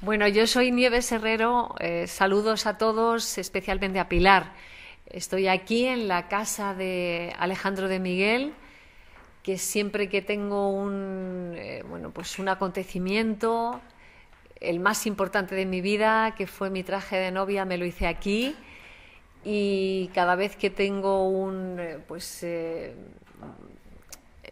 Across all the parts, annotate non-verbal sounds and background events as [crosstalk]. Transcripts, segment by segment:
Bueno, yo soy Nieves Herrero. Eh, saludos a todos, especialmente a Pilar. Estoy aquí en la casa de Alejandro de Miguel, que siempre que tengo un, eh, bueno, pues un acontecimiento, el más importante de mi vida, que fue mi traje de novia, me lo hice aquí. Y cada vez que tengo un, eh, pues,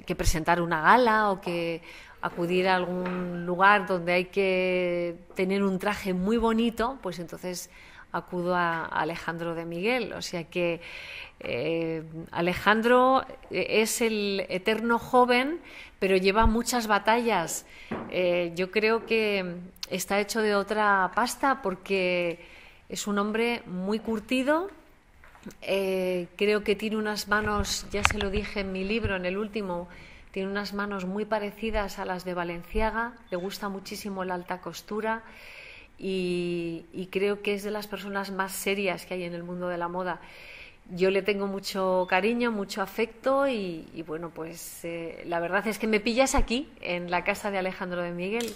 que presentar una gala o que acudir a algún lugar donde hay que tener un traje muy bonito, pues entonces acudo a Alejandro de Miguel. O sea que eh, Alejandro es el eterno joven, pero lleva muchas batallas. Eh, yo creo que está hecho de otra pasta porque es un hombre muy curtido. Eh, creo que tiene unas manos, ya se lo dije en mi libro, en el último, tiene unas manos muy parecidas a las de Valenciaga, le gusta muchísimo la alta costura y, creo que es de las personas más serias que hay en el mundo de la moda yo le tengo mucho cariño, mucho afecto y, bueno, pues eh, la verdad es que me pillas aquí, en la casa de Alejandro de Miguel.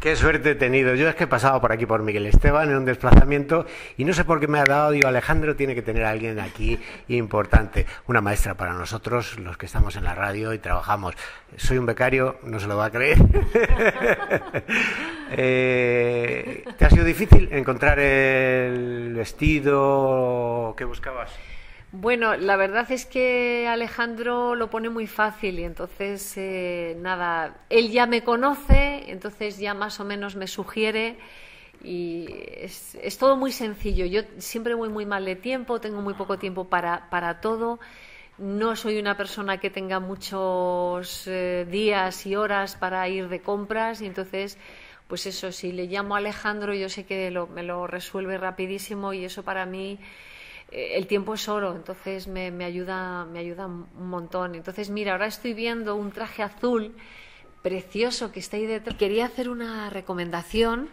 Qué suerte he tenido. Yo es que he pasado por aquí por Miguel Esteban en un desplazamiento y no sé por qué me ha dado, digo, Alejandro tiene que tener a alguien aquí importante, una maestra para nosotros, los que estamos en la radio y trabajamos. Soy un becario, no se lo va a creer. [laughs] Eh, ¿Te ha sido difícil encontrar el vestido que buscabas? Bueno, la verdad es que Alejandro lo pone muy fácil y entonces, eh, nada, él ya me conoce, entonces ya más o menos me sugiere y es, todo muy sencillo. Yo siempre voy muy mal de tiempo, tengo muy poco tiempo para, para todo. No soy una persona que tenga muchos eh, días y horas para ir de compras y entonces pues eso, si le llamo a Alejandro, yo sé que me lo resuelve rapidísimo y eso para mí eh, el tiempo es oro, entonces me, me, ayuda, me ayuda un montón. Entonces, mira, ahora estoy viendo un traje azul precioso que está ahí detrás. Quería hacer una recomendación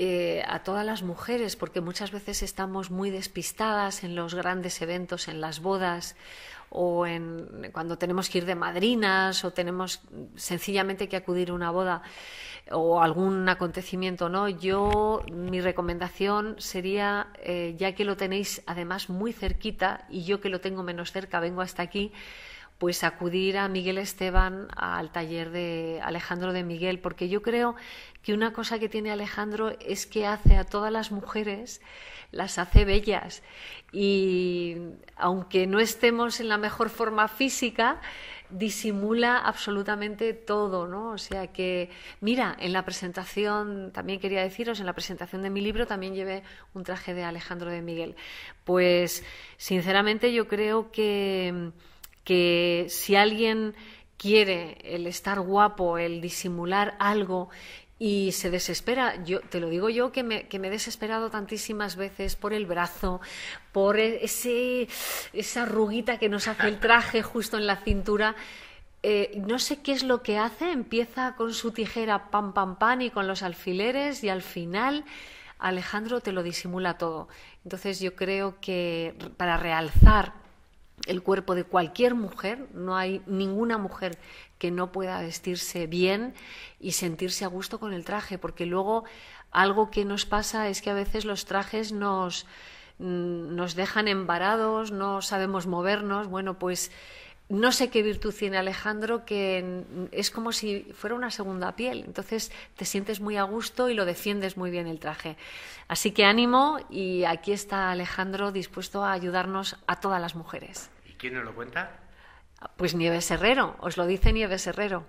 eh, a todas las mujeres, porque muchas veces estamos muy despistadas en los grandes eventos, en las bodas o en, cuando tenemos que ir de madrinas o tenemos sencillamente que acudir a una boda o algún acontecimiento, ¿no? Yo, mi recomendación sería, eh, ya que lo tenéis además muy cerquita y yo que lo tengo menos cerca, vengo hasta aquí, pues acudir a Miguel Esteban al taller de Alejandro de Miguel, porque yo creo que una cosa que tiene Alejandro es que hace a todas las mujeres, las hace bellas. Y aunque no estemos en la mejor forma física, disimula absolutamente todo, ¿no? O sea que, mira, en la presentación, también quería deciros, en la presentación de mi libro también llevé un traje de Alejandro de Miguel. Pues, sinceramente, yo creo que que si alguien quiere el estar guapo, el disimular algo y se desespera. Yo te lo digo yo que me, he desesperado tantísimas veces por el brazo, por e, ese, esa ruguita que nos hace el traje justo en la cintura. Eh, no sé qué es lo que hace, empieza con su tijera pam pam pam y con los alfileres y al final Alejandro te lo disimula todo. Entonces yo creo que para realzar el cuerpo de cualquier mujer, no hay ninguna mujer que no pueda vestirse bien y sentirse a gusto con el traje, porque luego algo que nos pasa es que a veces los trajes nos, mm, nos dejan embarados, no sabemos movernos, bueno, pues no sé qué virtud tiene Alejandro, que es como si fuera una segunda piel. Entonces te sientes muy a gusto y lo defiendes muy bien el traje. Así que ánimo y aquí está Alejandro dispuesto a ayudarnos a todas las mujeres. ¿Y quién nos lo cuenta? Pues Nieves Herrero, os lo dice Nieves Herrero.